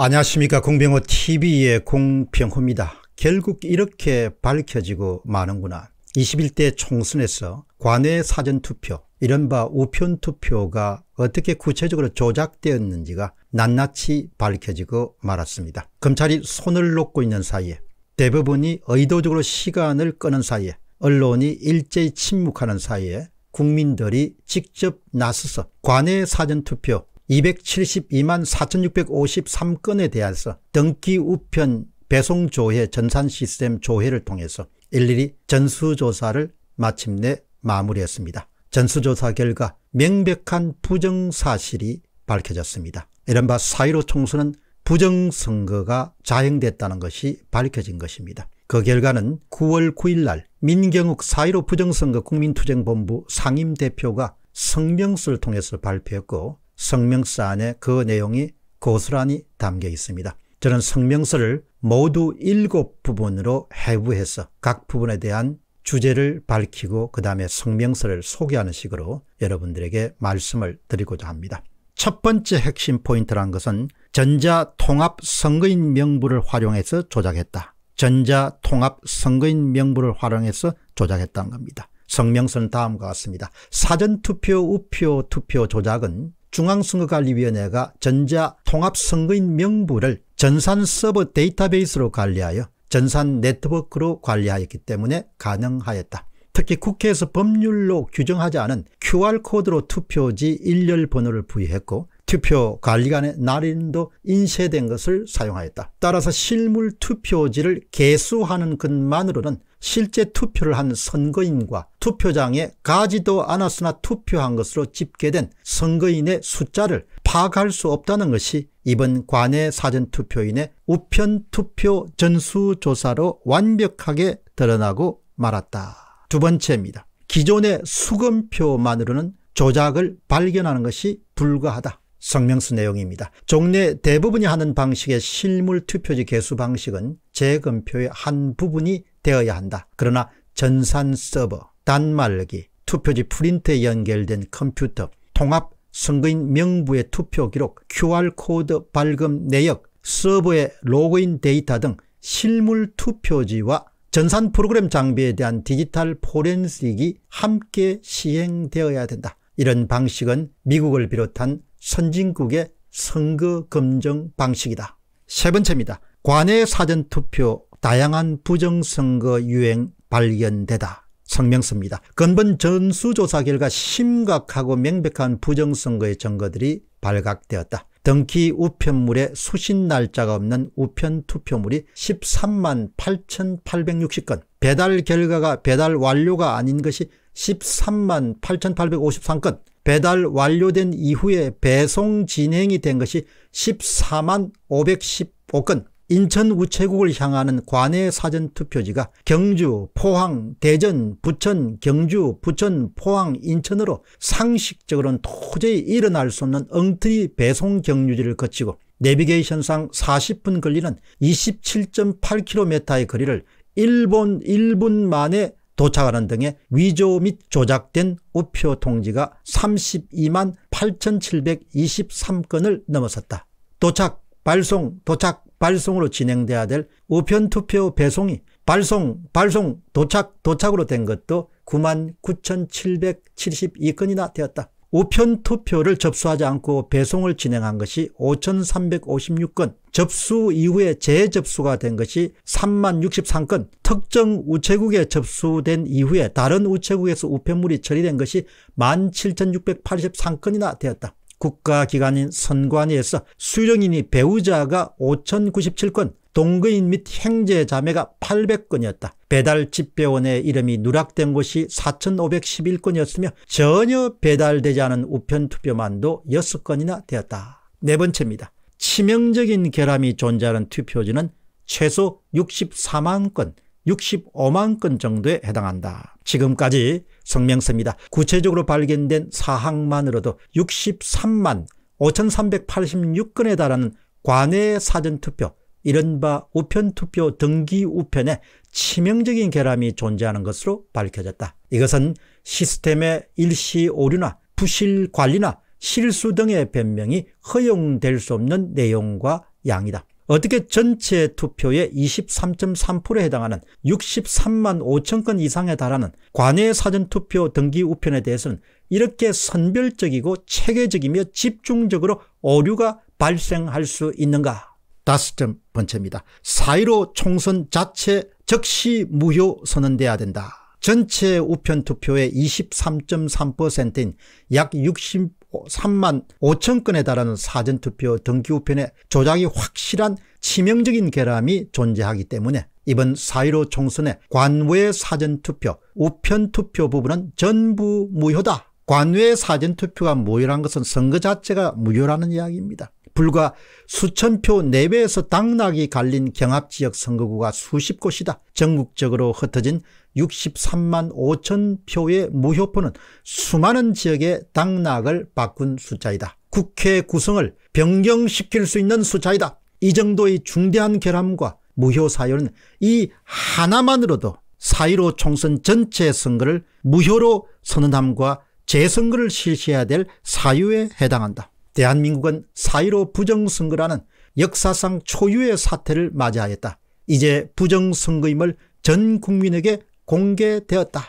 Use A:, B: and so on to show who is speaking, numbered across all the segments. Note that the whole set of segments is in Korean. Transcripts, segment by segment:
A: 안녕하십니까 공병호 tv의 공병호입니다. 결국 이렇게 밝혀지고 마는구나. 21대 총선에서 관외 사전투표 이른바 우편투표가 어떻게 구체적으로 조작되었는지가 낱낱이 밝혀지고 말았습니다. 검찰이 손을 놓고 있는 사이에 대법원이 의도적으로 시간을 끄는 사이에 언론이 일제히 침묵하는 사이에 국민들이 직접 나서서 관외 사전투표 272만 4653건에 대해서 등기 우편 배송 조회 전산 시스템 조회를 통해서 일일이 전수조사를 마침내 마무리했습니다. 전수조사 결과 명백한 부정사실이 밝혀졌습니다. 이른바 4.15 총선은 부정선거가 자행됐다는 것이 밝혀진 것입니다. 그 결과는 9월 9일 날 민경욱 4.15 부정선거 국민투쟁본부 상임대표가 성명서를 통해서 발표했고 성명서 안에 그 내용이 고스란히 담겨 있습니다. 저는 성명서를 모두 일곱 부분으로 해부해서 각 부분에 대한 주제를 밝히고 그 다음에 성명서를 소개하는 식으로 여러분들에게 말씀을 드리고자 합니다. 첫 번째 핵심 포인트란 것은 전자통합선거인 명부를 활용해서 조작했다. 전자통합선거인 명부를 활용해서 조작했다는 겁니다. 성명서는 다음과 같습니다. 사전투표, 우표, 투표 조작은 중앙선거관리위원회가 전자통합선거인 명부를 전산 서버 데이터베이스로 관리하여 전산 네트워크로 관리하였기 때문에 가능하였다. 특히 국회에서 법률로 규정하지 않은 QR코드로 투표지 일렬 번호를 부여했고 투표 관리관의 날인도 인쇄된 것을 사용하였다. 따라서 실물 투표지를 개수하는 것만으로는 실제 투표를 한 선거인과 투표장에 가지도 않았으나 투표한 것으로 집계된 선거인의 숫자를 파악할 수 없다는 것이 이번 관내 사전투표인의 우편투표 전수조사로 완벽하게 드러나고 말았다. 두 번째입니다. 기존의 수검표만으로는 조작을 발견하는 것이 불가하다. 성명수 내용입니다. 종래 대부분이 하는 방식의 실물 투표지 개수 방식은 재검표의 한 부분이 되어야 한다. 그러나 전산 서버, 단말기, 투표지 프린트에 연결된 컴퓨터, 통합 선거인 명부의 투표 기록, QR코드 발급 내역, 서버의 로그인 데이터 등 실물 투표지와 전산 프로그램 장비에 대한 디지털 포렌식이 함께 시행되어야 된다. 이런 방식은 미국을 비롯한 선진국의 선거 검증 방식이다. 세 번째입니다. 관외 사전투표 다양한 부정선거 유행 발견되다. 성명서입니다. 근본 전수조사 결과 심각하고 명백한 부정선거의 증거들이 발각되었다. 등기 우편물의 수신 날짜가 없는 우편 투표물이 13만 8,860건, 배달 결과가 배달 완료가 아닌 것이 13만 8,853건, 배달 완료된 이후에 배송 진행이 된 것이 14만 515건, 인천 우체국을 향하는 관내 사전투표지가 경주, 포항, 대전, 부천, 경주, 부천, 포항, 인천으로 상식적으로는 도저히 일어날 수 없는 엉터리 배송 경유지를 거치고 내비게이션상 40분 걸리는 27.8km의 거리를 일본 1분 만에 도착하는 등의 위조 및 조작된 우표 통지가 32만 8723건을 넘어섰다. 도착, 발송, 도착, 발송으로 진행돼야 될 우편 투표 배송이 발송, 발송, 도착, 도착으로 된 것도 9만 9,772건이나 되었다. 우편 투표를 접수하지 않고 배송을 진행한 것이 5,356건, 접수 이후에 재접수가 된 것이 3만 63건, 특정 우체국에 접수된 이후에 다른 우체국에서 우편물이 처리된 것이 17,683건이나 되었다. 국가기관인 선관위에서 수령인이 배우자가 5,097건, 동거인 및 행제 자매가 800건이었다. 배달 집배원의 이름이 누락된 곳이 4,511건이었으며 전혀 배달되지 않은 우편 투표만도 6건이나 되었다. 네 번째입니다. 치명적인 결함이 존재하는 투표지는 최소 64만 건, 65만 건 정도에 해당한다. 지금까지 성명서입니다. 구체적으로 발견된 사항만으로도 63만 5,386건에 달하는 관외 사전투표 이른바 우편투표 등기 우편에 치명적인 결함이 존재하는 것으로 밝혀졌다. 이것은 시스템의 일시 오류나 부실 관리나 실수 등의 변명이 허용될 수 없는 내용과 양이다. 어떻게 전체 투표의 23.3%에 해당하는 63만 5천 건 이상에 달하는 관외 사전투표 등기 우편에 대해서는 이렇게 선별적이고 체계적이며 집중적으로 오류가 발생할 수 있는가 다섯 번째입니다. 4.15 총선 자체 즉시 무효 선언돼야 된다. 전체 우편 투표의 23.3%인 약 60, 3만 5천 건에 달하는 사전투표 등기우편에 조작이 확실한 치명적인 결함이 존재하기 때문에 이번 4.15총선에 관외 사전투표, 우편투표 부분은 전부 무효다. 관외 사전투표가 무효란 것은 선거 자체가 무효라는 이야기입니다. 불과 수천 표 내외에서 당락이 갈린 경합지역 선거구가 수십 곳이다. 전국적으로 흩어진 63만 5천 표의 무효표는 수많은 지역의 당락을 바꾼 숫자이다. 국회 구성을 변경시킬 수 있는 숫자이다. 이 정도의 중대한 결함과 무효 사유는 이 하나만으로도 사1로 총선 전체 선거를 무효로 선언함과 재선거를 실시해야 될 사유에 해당한다. 대한민국은 사1로 부정선거라는 역사상 초유의 사태를 맞이하였다. 이제 부정선거임을 전 국민에게 공개되었다.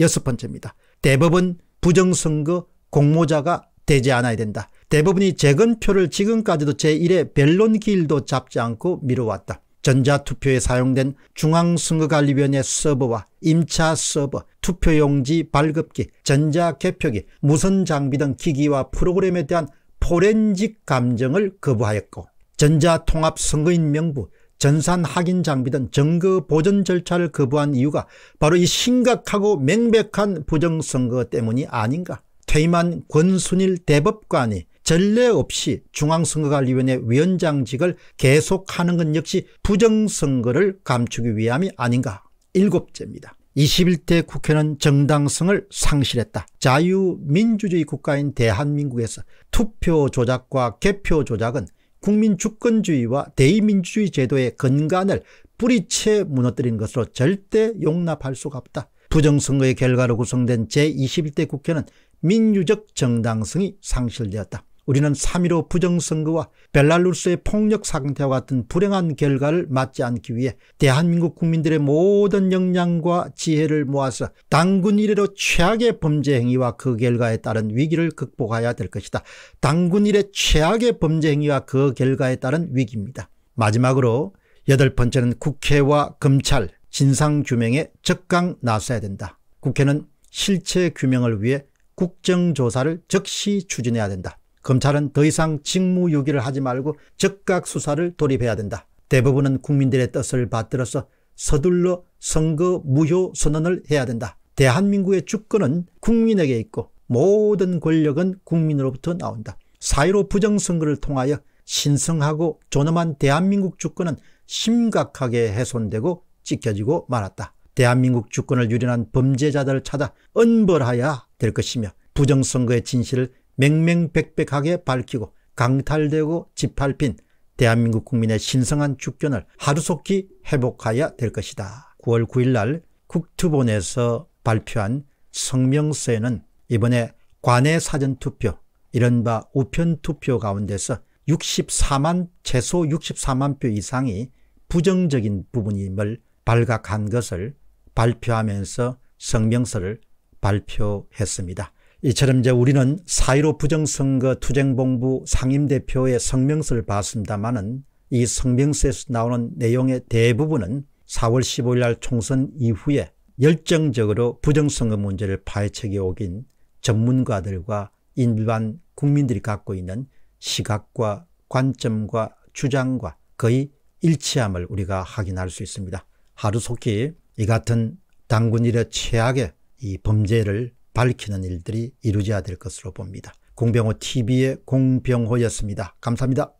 A: 여섯 번째입니다. 대법원 부정선거 공모자가 되지 않아야 된다. 대법원이 재건표를 지금까지도 제1의 변론 기일도 잡지 않고 미뤄왔다. 전자투표에 사용된 중앙선거관리위원회 서버와 임차 서버, 투표용지 발급기, 전자개표기, 무선장비 등 기기와 프로그램에 대한 포렌직 감정을 거부하였고 전자통합선거인명부 전산확인 장비 등 증거 보존 절차를 거부한 이유가 바로 이 심각하고 명백한 부정선거 때문이 아닌가 퇴임한 권순일 대법관이 전례 없이 중앙선거관리위원회 위원장직을 계속하는 건 역시 부정선거를 감추기 위함이 아닌가 일곱째입니다. 21대 국회는 정당성을 상실했다. 자유민주주의 국가인 대한민국에서 투표 조작과 개표 조작은 국민 주권주의와 대의민주주의 제도의 근간을 뿌리채 무너뜨린 것으로 절대 용납할 수가 없다. 부정선거의 결과로 구성된 제21대 국회는 민주적 정당성이 상실되었다. 우리는 3.15 부정선거와 벨라루스의 폭력 상태와 같은 불행한 결과를 맞지 않기 위해 대한민국 국민들의 모든 역량과 지혜를 모아서 당군 이래로 최악의 범죄 행위와 그 결과에 따른 위기를 극복해야 될 것이다. 당군 이래 최악의 범죄 행위와 그 결과에 따른 위기입니다. 마지막으로 여덟 번째는 국회와 검찰 진상규명에 적강 나서야 된다. 국회는 실체 규명을 위해 국정조사를 즉시 추진해야 된다. 검찰은 더 이상 직무유기를 하지 말고 즉각 수사를 돌입해야 된다. 대부분은 국민들의 뜻을 받들어서 서둘러 선거 무효 선언을 해야 된다. 대한민국의 주권은 국민에게 있고 모든 권력은 국민으로부터 나온다. 사1로 부정선거를 통하여 신성하고 존엄한 대한민국 주권은 심각하게 훼손되고 찢겨지고 말았다. 대한민국 주권을 유린한 범죄자들을 찾아 은벌해야 될 것이며 부정선거의 진실을 맹맹백백하게 밝히고 강탈되고 짓밟힌 대한민국 국민의 신성한 주권을 하루속히 회복하여야 될 것이다. 9월 9일 날 국투본에서 발표한 성명서에는 이번에 관내 사전투표, 이른바 우편투표 가운데서 64만, 최소 64만 표 이상이 부정적인 부분임을 발각한 것을 발표하면서 성명서를 발표했습니다. 이처럼 이제 우리는 사1로 부정선거 투쟁본부 상임대표의 성명서를 봤습니다마는 이 성명서에서 나오는 내용의 대부분은 4월 15일 날 총선 이후에 열정적으로 부정선거 문제를 파헤치기 오긴 전문가들과 일반 국민들이 갖고 있는 시각과 관점과 주장과 거의 일치함을 우리가 확인할 수 있습니다. 하루속히 이 같은 당군 일의 최악의 이 범죄를 밝히는 일들이 이루어져야 될 것으로 봅니다. 공병호 TV의 공병호였습니다. 감사합니다.